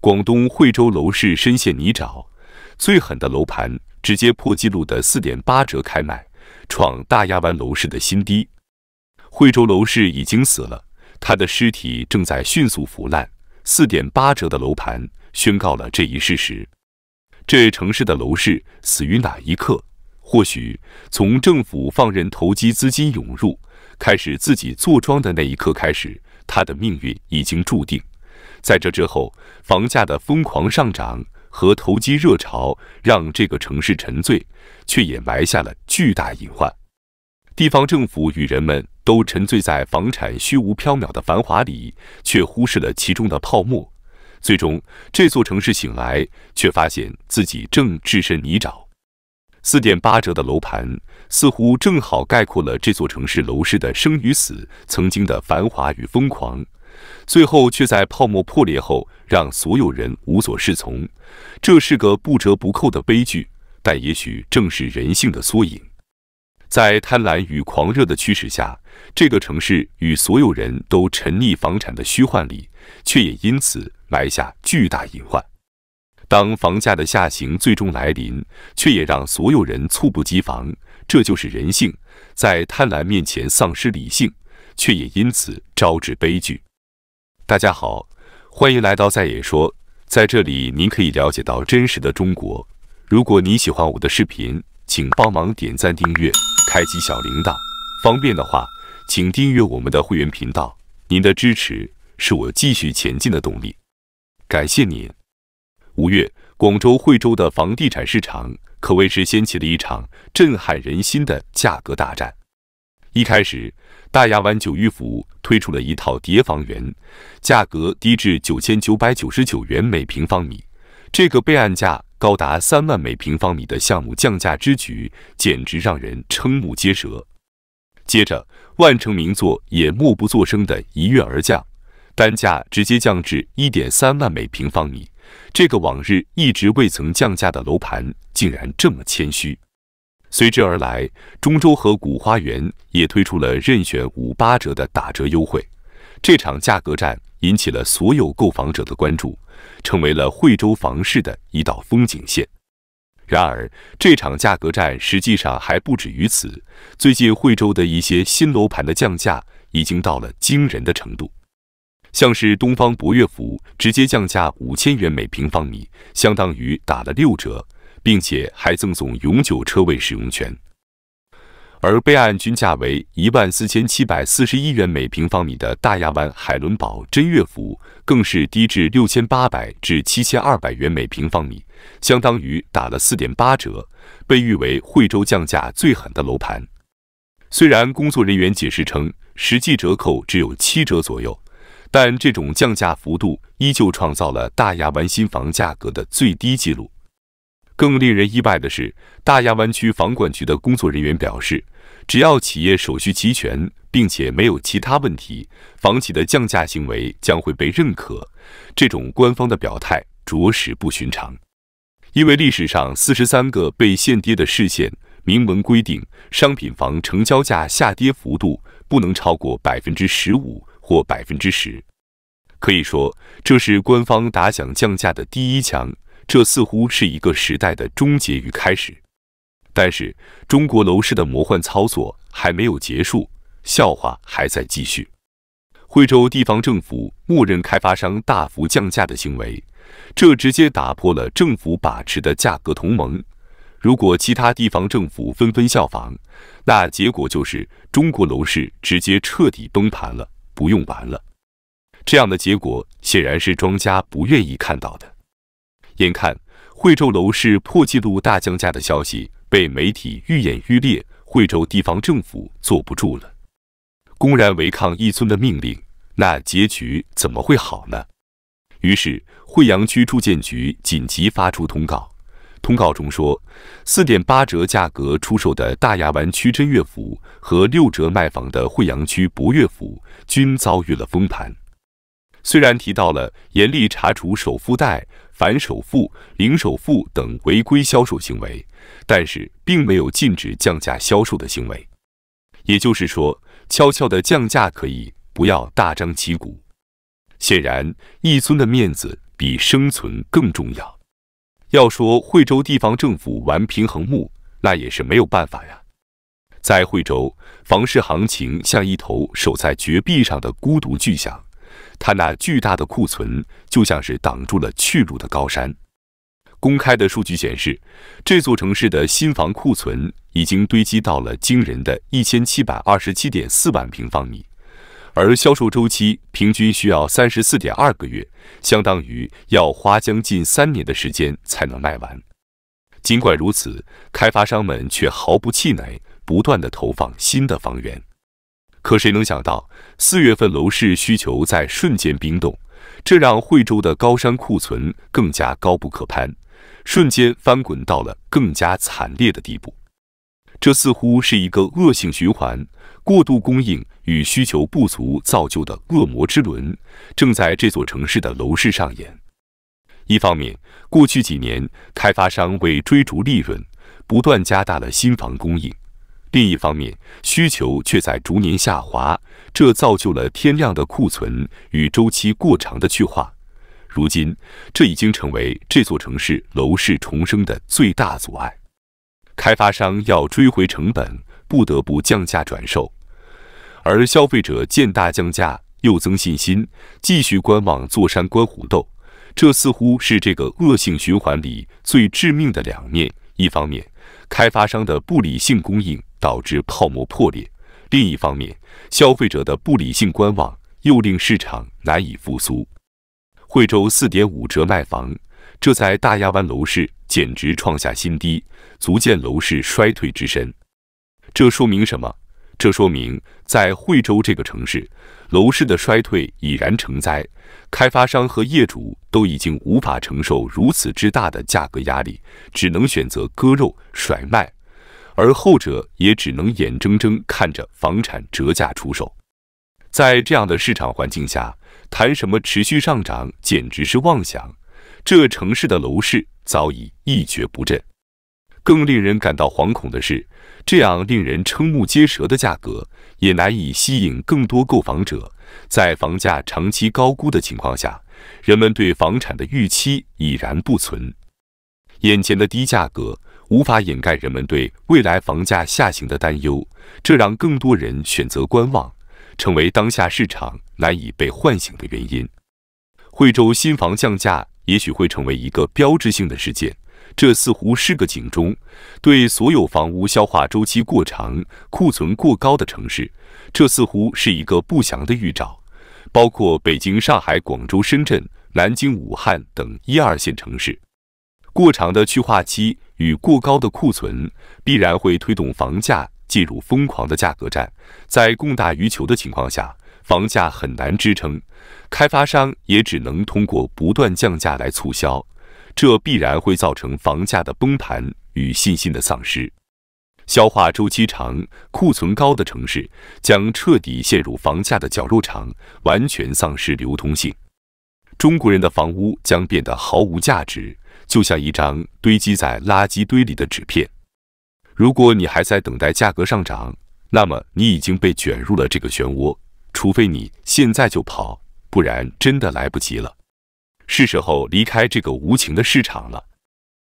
广东惠州楼市深陷泥沼，最狠的楼盘直接破纪录的四点八折开卖，创大亚湾楼市的新低。惠州楼市已经死了，他的尸体正在迅速腐烂。四点八折的楼盘宣告了这一事实。这城市的楼市死于哪一刻？或许从政府放任投机资金涌入，开始自己坐庄的那一刻开始，他的命运已经注定。在这之后，房价的疯狂上涨和投机热潮让这个城市沉醉，却也埋下了巨大隐患。地方政府与人们都沉醉在房产虚无缥缈的繁华里，却忽视了其中的泡沫。最终，这座城市醒来，却发现自己正置身泥沼。四点八折的楼盘似乎正好概括了这座城市楼市的生与死，曾经的繁华与疯狂。最后却在泡沫破裂后让所有人无所适从，这是个不折不扣的悲剧。但也许正是人性的缩影，在贪婪与狂热的驱使下，这个城市与所有人都沉溺房产的虚幻里，却也因此埋下巨大隐患。当房价的下行最终来临，却也让所有人猝不及防。这就是人性在贪婪面前丧失理性，却也因此招致悲剧。大家好，欢迎来到在野说，在这里您可以了解到真实的中国。如果你喜欢我的视频，请帮忙点赞、订阅、开启小铃铛。方便的话，请订阅我们的会员频道。您的支持是我继续前进的动力，感谢您。五月，广州、惠州的房地产市场可谓是掀起了一场震撼人心的价格大战。一开始，大亚湾九域府推出了一套叠房源，价格低至九千九百九十九元每平方米。这个备案价高达三万每平方米的项目降价之举，简直让人瞠目结舌。接着，万城名作也默不作声地一跃而降，单价直接降至一点三万每平方米。这个往日一直未曾降价的楼盘，竟然这么谦虚。随之而来，中州和古花园也推出了任选五八折的打折优惠。这场价格战引起了所有购房者的关注，成为了惠州房市的一道风景线。然而，这场价格战实际上还不止于此。最近，惠州的一些新楼盘的降价已经到了惊人的程度，像是东方博悦府直接降价五千元每平方米，相当于打了六折。并且还赠送永久车位使用权，而备案均价为一万四千七百四十一元每平方米的大亚湾海伦堡臻悦府，更是低至六千八百至七千二百元每平方米，相当于打了四点八折，被誉为惠州降价最狠的楼盘。虽然工作人员解释称实际折扣只有七折左右，但这种降价幅度依旧创造了大亚湾新房价格的最低纪录。更令人意外的是，大亚湾区房管局的工作人员表示，只要企业手续齐全，并且没有其他问题，房企的降价行为将会被认可。这种官方的表态着实不寻常，因为历史上四十三个被限跌的市县明文规定，商品房成交价下跌幅度不能超过百分之十五或百分之十。可以说，这是官方打响降价的第一枪。这似乎是一个时代的终结与开始，但是中国楼市的魔幻操作还没有结束，笑话还在继续。惠州地方政府默认开发商大幅降价的行为，这直接打破了政府把持的价格同盟。如果其他地方政府纷纷效仿，那结果就是中国楼市直接彻底崩盘了，不用玩了。这样的结果显然是庄家不愿意看到的。眼看惠州楼市破纪录大降价的消息被媒体愈演愈烈，惠州地方政府坐不住了，公然违抗一村的命令，那结局怎么会好呢？于是惠阳区住建局紧急发出通告，通告中说，四点八折价格出售的大亚湾区真悦府和六折卖房的惠阳区博悦府均遭遇了封盘。虽然提到了严厉查处首付贷。反首付、零首付等违规销售行为，但是并没有禁止降价销售的行为。也就是说，悄悄的降价可以，不要大张旗鼓。显然，一尊的面子比生存更重要。要说惠州地方政府玩平衡木，那也是没有办法呀。在惠州，房市行情像一头守在绝壁上的孤独巨象。他那巨大的库存就像是挡住了去路的高山。公开的数据显示，这座城市的新房库存已经堆积到了惊人的一千七百二十七点四万平方米，而销售周期平均需要三十四点二个月，相当于要花将近三年的时间才能卖完。尽管如此，开发商们却毫不气馁，不断的投放新的房源。可谁能想到，四月份楼市需求在瞬间冰冻，这让惠州的高山库存更加高不可攀，瞬间翻滚到了更加惨烈的地步。这似乎是一个恶性循环，过度供应与需求不足造就的恶魔之轮正在这座城市的楼市上演。一方面，过去几年，开发商为追逐利润，不断加大了新房供应。另一方面，需求却在逐年下滑，这造就了天量的库存与周期过长的去化。如今，这已经成为这座城市楼市重生的最大阻碍。开发商要追回成本，不得不降价转售，而消费者见大降价又增信心，继续观望，坐山观虎斗。这似乎是这个恶性循环里最致命的两面：一方面，开发商的不理性供应。导致泡沫破裂。另一方面，消费者的不理性观望又令市场难以复苏。惠州四点五折卖房，这在大亚湾楼市简直创下新低，足见楼市衰退之深。这说明什么？这说明在惠州这个城市，楼市的衰退已然成灾，开发商和业主都已经无法承受如此之大的价格压力，只能选择割肉甩卖。而后者也只能眼睁睁看着房产折价出售。在这样的市场环境下，谈什么持续上涨简直是妄想。这城市的楼市早已一蹶不振。更令人感到惶恐的是，这样令人瞠目结舌的价格，也难以吸引更多购房者。在房价长期高估的情况下，人们对房产的预期已然不存。眼前的低价格。无法掩盖人们对未来房价下行的担忧，这让更多人选择观望，成为当下市场难以被唤醒的原因。惠州新房降价也许会成为一个标志性的事件，这似乎是个警钟，对所有房屋消化周期过长、库存过高的城市，这似乎是一个不祥的预兆，包括北京、上海、广州、深圳、南京、武汉等一二线城市。过长的去化期与过高的库存，必然会推动房价进入疯狂的价格战。在供大于求的情况下，房价很难支撑，开发商也只能通过不断降价来促销，这必然会造成房价的崩盘与信心的丧失。消化周期长、库存高的城市，将彻底陷入房价的绞肉场，完全丧失流通性。中国人的房屋将变得毫无价值，就像一张堆积在垃圾堆里的纸片。如果你还在等待价格上涨，那么你已经被卷入了这个漩涡。除非你现在就跑，不然真的来不及了。是时候离开这个无情的市场了。